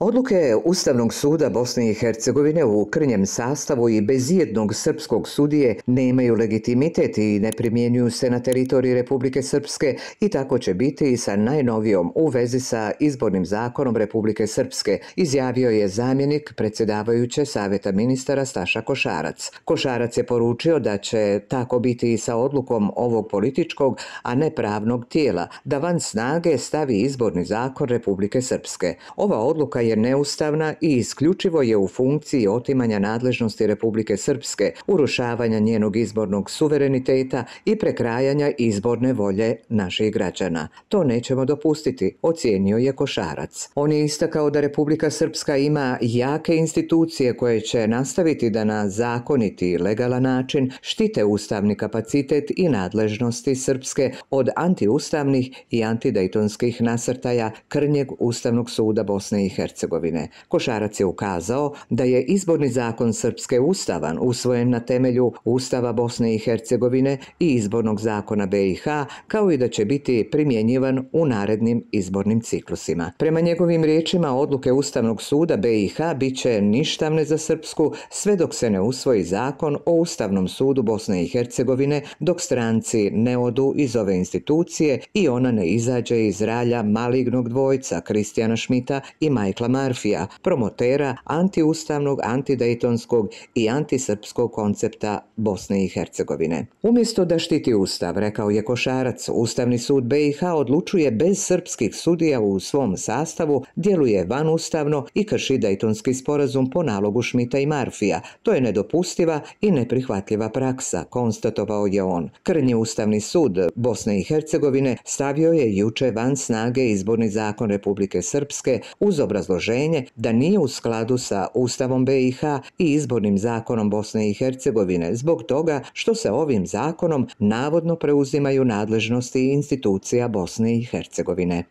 Odluke Ustavnog suda Bosne i Hercegovine u krnjem sastavu i bez jednog srpskog sudije imaju legitimitet i ne primjenjuju se na teritoriji Republike Srpske i tako će biti i sa najnovijom u vezi sa izbornim zakonom Republike Srpske, izjavio je zamjenik predsjedavajuće Savjeta ministara Staša Košarac. Košarac je poručio da će tako biti i sa odlukom ovog političkog, a ne pravnog tijela, da van snage stavi izborni zakon Republike Srpske. Ova odluka je neustavna i isključivo je u funkciji otimanja nadležnosti Republike Srpske, urušavanja njenog izbornog suvereniteta i prekrajanja izborne volje naših građana. To nećemo dopustiti, ocijenio je Košarac. On je istakao da Republika Srpska ima jake institucije koje će nastaviti da na zakoniti i legalan način štite ustavni kapacitet i nadležnosti Srpske od antiustavnih i antidejtonskih nasrtaja krnjeg Ustavnog suda Bosne i Hercegovine. Hercegovine. Košarac je ukazao da je izborni zakon Srpske ustavan usvojen na temelju Ustava Bosne i Hercegovine i izbornog zakona BiH, kao i da će biti primjenjivan u narednim izbornim ciklusima. Prema njegovim riječima, odluke Ustavnog suda BiH bit će ništavne za Srpsku sve dok se ne usvoji zakon o Ustavnom sudu Bosne i Hercegovine, dok stranci ne odu iz ove institucije i ona ne izađe iz ralja malignog dvojca Kristijana Šmita i Majkla Marfija, promotera antiustavnog, antidejtonskog i antisrpskog koncepta Bosne i Hercegovine. Umjesto da štiti Ustav, rekao je Košarac, Ustavni sud BiH odlučuje bez srpskih sudija u svom sastavu, djeluje vanustavno i krši dejtonski sporazum po nalogu Šmita i Marfija. To je nedopustiva i neprihvatljiva praksa, konstatovao je on. Krnji Ustavni sud Bosne i Hercegovine stavio je juče van snage izborni zakon Republike Srpske uz obrazloženje obrazloženje da nije u skladu sa Ustavom BiH i Izbornim zakonom Bosne i Hercegovine zbog toga što se ovim zakonom navodno preuzimaju nadležnosti institucija Bosne i Hercegovine.